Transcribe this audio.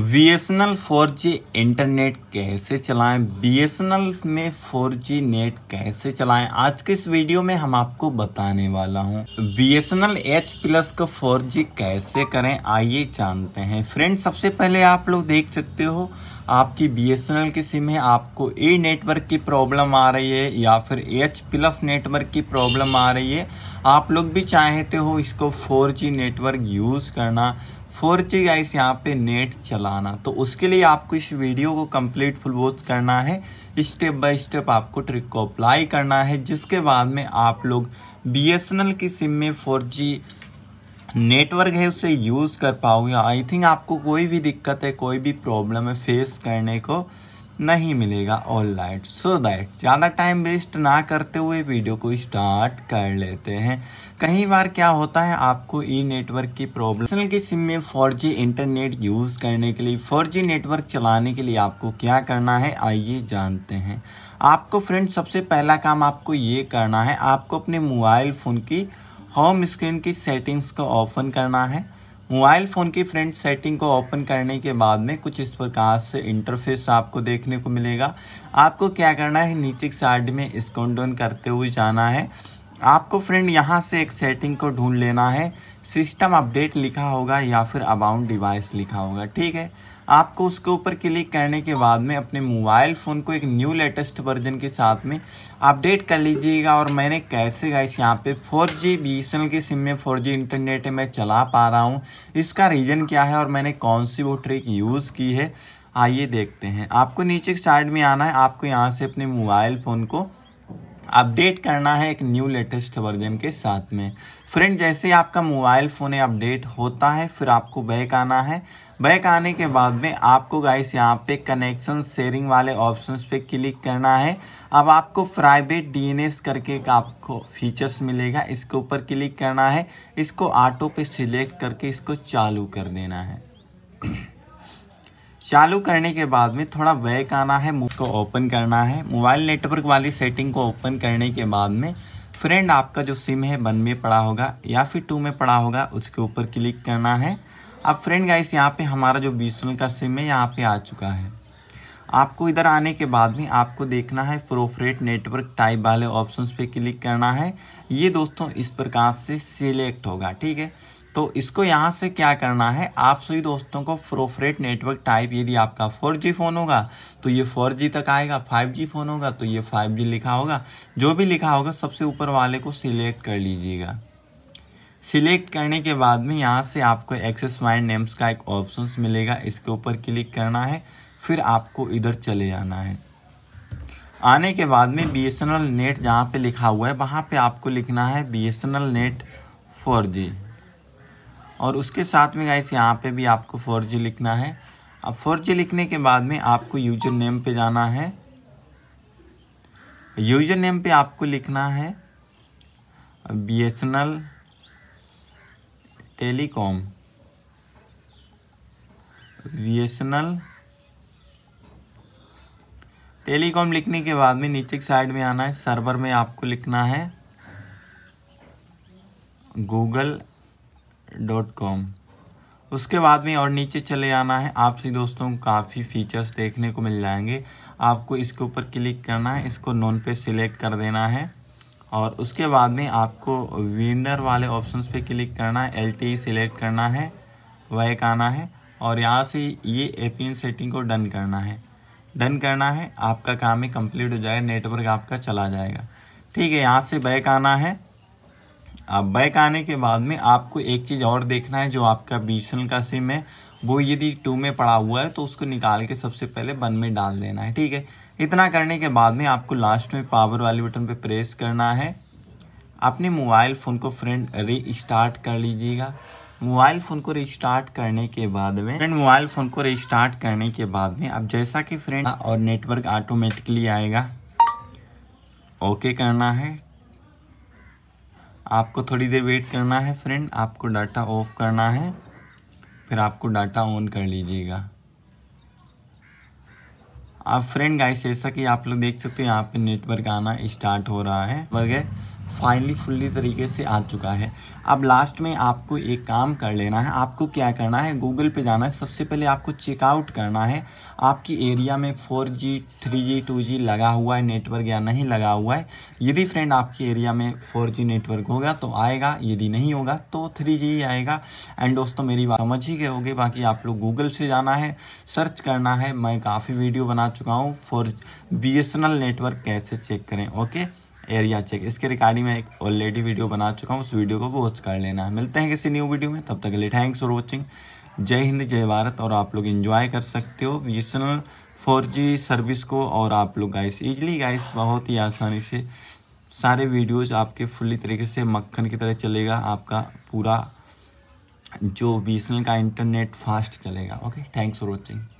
B S N L four G internet कैसे चलाएं B S N L में four G net कैसे चलाएं आज के इस वीडियो में हम आपको बताने वाला हूं B S N L H plus का जी कैसे करें आइए जानते हैं फ्रेंड सबसे पहले आप लोग देख सकते हो आपकी बी एस एन एल की सिम है आपको ए नेटवर्क की प्रॉब्लम आ रही है या फिर एच प्लस नेटवर्क की प्रॉब्लम आ रही है आप लोग भी चाहते हो इसको फोर जी नेटवर्क यूज़ करना फोर जी गाइस यहाँ पे नेट चलाना तो उसके लिए आपको इस वीडियो को कंप्लीट फुल वॉच करना है स्टेप बाय स्टेप आपको ट्रिक को अप्लाई करना है जिसके बाद में आप लोग बीएसएनएल की सिम में फोर जी नेटवर्क है उसे यूज़ कर पाओगे आई थिंक आपको कोई भी दिक्कत है कोई भी प्रॉब्लम है फेस करने को नहीं मिलेगा ऑल लाइट सो दैट ज़्यादा टाइम वेस्ट ना करते हुए वीडियो को स्टार्ट कर लेते हैं कई बार क्या होता है आपको ई e नेटवर्क की प्रॉब्लम की सिम में फोर इंटरनेट यूज़ करने के लिए फोर नेटवर्क चलाने के लिए आपको क्या करना है आइए जानते हैं आपको फ्रेंड सबसे पहला काम आपको ये करना है आपको अपने मोबाइल फ़ोन की होम स्क्रीन की सेटिंग्स को ओपन करना है मोबाइल फ़ोन की फ्रंट सेटिंग को ओपन करने के बाद में कुछ इस प्रकार से इंटरफेस आपको देखने को मिलेगा आपको क्या करना है नीचे साइड में स्कोन डाउन करते हुए जाना है आपको फ्रेंड यहाँ से एक सेटिंग को ढूंढ लेना है सिस्टम अपडेट लिखा होगा या फिर अबाउंट डिवाइस लिखा होगा ठीक है आपको उसके ऊपर क्लिक करने के बाद में अपने मोबाइल फ़ोन को एक न्यू लेटेस्ट वर्जन के साथ में अपडेट कर लीजिएगा और मैंने कैसे इस यहाँ पे 4G जी बी के सिम में 4G इंटरनेट मैं चला पा रहा हूँ इसका रीज़न क्या है और मैंने कौन सी वो ट्रिक यूज़ की है आइए देखते हैं आपको नीचे साइड में आना है आपको यहाँ से अपने मोबाइल फ़ोन को अपडेट करना है एक न्यू लेटेस्ट वर्जन के साथ में फ्रेंड जैसे आपका मोबाइल फ़ोन अपडेट होता है फिर आपको बैक आना है बैक आने के बाद में आपको गाइस यहाँ पे कनेक्शन शेयरिंग वाले ऑप्शंस पे क्लिक करना है अब आपको प्राइवेट डीएनएस करके आपको फीचर्स मिलेगा इसके ऊपर क्लिक करना है इसको ऑटो पे सिलेक्ट करके इसको चालू कर देना है चालू करने के बाद में थोड़ा बैक आना है को ओपन करना है मोबाइल नेटवर्क वाली सेटिंग को ओपन करने के बाद में फ्रेंड आपका जो सिम है वन में पड़ा होगा या फिर टू में पड़ा होगा उसके ऊपर क्लिक करना है अब फ्रेंड गाइस यहाँ पे हमारा जो बी का सिम है यहाँ पे आ चुका है आपको इधर आने के बाद में आपको देखना है प्रोफरेट नेटवर्क टाइप वाले ऑप्शंस पे क्लिक करना है ये दोस्तों इस प्रकार से सिलेक्ट होगा ठीक है तो इसको यहाँ से क्या करना है आप सभी दोस्तों को प्रोफरेट नेटवर्क टाइप यदि आपका 4G फ़ोन होगा तो ये 4G तक आएगा 5G फ़ोन होगा तो ये 5G लिखा होगा जो भी लिखा होगा सबसे ऊपर वाले को सिलेक्ट कर लीजिएगा सिलेक्ट करने के बाद में यहाँ से आपको एक्सेस माइंड नेम्स का एक ऑप्शन मिलेगा इसके ऊपर क्लिक करना है फिर आपको इधर चले जाना है आने के बाद में B S N L net जहाँ पर लिखा हुआ है वहाँ पे आपको लिखना है B S N L net four G और उसके साथ में गाइस यहाँ पे भी आपको फोर जी लिखना है अब फोर जी लिखने के बाद में आपको यूजर नेम पे जाना है यूजर नेम पे आपको लिखना है B S N L telecom B S N L telecom लिखने के बाद में नीचे की साइड में आना है सर्वर में आपको लिखना है गूगल डॉट कॉम उसके बाद में और नीचे चले आना है आपसे दोस्तों काफ़ी फीचर्स देखने को मिल जाएंगे आपको इसके ऊपर क्लिक करना है इसको नॉन पे सिलेक्ट कर देना है और उसके बाद में आपको विनर वाले ऑप्शन पे क्लिक करना है एल सिलेक्ट e करना है वैक आना है और यहाँ से ये एपिन सेटिंग को डन करना है डन करना है आपका काम ही कंप्लीट हो जाएगा नेटवर्क आपका चला जाएगा ठीक है यहाँ से बैक आना है अब बैक आने के बाद में आपको एक चीज़ और देखना है जो आपका बीसल का सिम है वो यदि टू में पड़ा हुआ है तो उसको निकाल के सबसे पहले वन में डाल देना है ठीक है इतना करने के बाद में आपको लास्ट में पावर वाले बटन पे प्रेस करना है अपने मोबाइल फ़ोन को फ्रेंड रीस्टार्ट कर लीजिएगा मोबाइल फ़ोन को रिस्टार्ट करने के बाद में फ्रेंड मोबाइल फ़ोन को रिस्टार्ट करने के बाद में अब जैसा कि फ्रेंड और नेटवर्क ऑटोमेटिकली आएगा ओके करना है आपको थोड़ी देर वेट करना है फ्रेंड आपको डाटा ऑफ करना है फिर आपको डाटा ऑन कर लीजिएगा आप फ्रेंड गाइस ऐसा कि आप लोग देख सकते हो यहाँ पे नेटवर्क आना स्टार्ट हो रहा है वगैरह फाइनली फुल्ली तरीके से आ चुका है अब लास्ट में आपको एक काम कर लेना है आपको क्या करना है गूगल पे जाना है सबसे पहले आपको चेकआउट करना है आपकी एरिया में four G three G two G लगा हुआ है नेटवर्क या नहीं लगा हुआ है यदि फ्रेंड आपकी एरिया में फोर जी नेटवर्क होगा तो आएगा यदि नहीं होगा तो थ्री जी आएगा एंड दोस्तों मेरी बात समझ ही गए होगी बाकी आप लोग गूगल से जाना है सर्च करना है मैं काफ़ी वीडियो बना चुका हूँ फॉर बी नेटवर्क कैसे चेक करें ओके एरिया चेक इसके रिगार्डिंग मैं एक ऑलरेडी वीडियो बना चुका हूँ उस वीडियो को पोस्ट कर लेना मिलते हैं किसी न्यू वीडियो में तब तक के लिए थैंक्स फॉर वॉचिंग जय हिंद जय भारत और आप लोग इन्जॉय कर सकते हो बी फोर जी सर्विस को और आप लोग गाइस इजली गाइस बहुत ही आसानी से सारे वीडियोज आपके फुल्ली तरीके से मक्खन की तरह चलेगा आपका पूरा जो बी का इंटरनेट फास्ट चलेगा ओके थैंक्स फॉर वॉचिंग